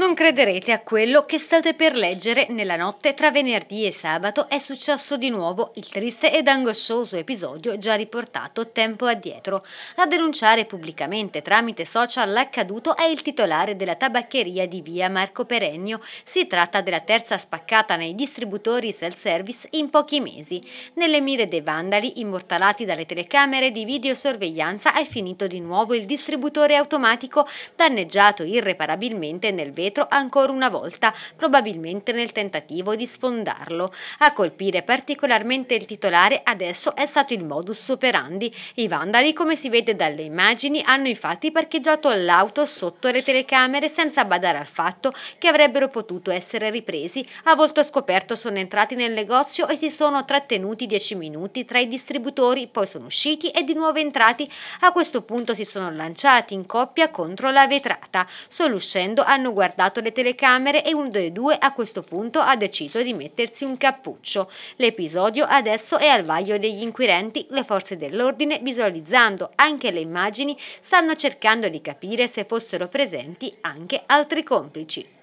Non crederete a quello che state per leggere nella notte tra venerdì e sabato è successo di nuovo il triste ed angoscioso episodio già riportato tempo addietro. A denunciare pubblicamente tramite social l'accaduto è il titolare della tabaccheria di via Marco Perennio. Si tratta della terza spaccata nei distributori self-service in pochi mesi. Nelle mire dei vandali, immortalati dalle telecamere di videosorveglianza, è finito di nuovo il distributore automatico danneggiato irreparabilmente nel vero vetro ancora una volta, probabilmente nel tentativo di sfondarlo. A colpire particolarmente il titolare adesso è stato il modus operandi. I vandali, come si vede dalle immagini, hanno infatti parcheggiato l'auto sotto le telecamere senza badare al fatto che avrebbero potuto essere ripresi. A volto scoperto sono entrati nel negozio e si sono trattenuti 10 minuti tra i distributori, poi sono usciti e di nuovo entrati. A questo punto si sono lanciati in coppia contro la vetrata. Solo uscendo hanno guardato guardato le telecamere e uno dei due a questo punto ha deciso di mettersi un cappuccio. L'episodio adesso è al vaglio degli inquirenti, le forze dell'ordine visualizzando anche le immagini stanno cercando di capire se fossero presenti anche altri complici.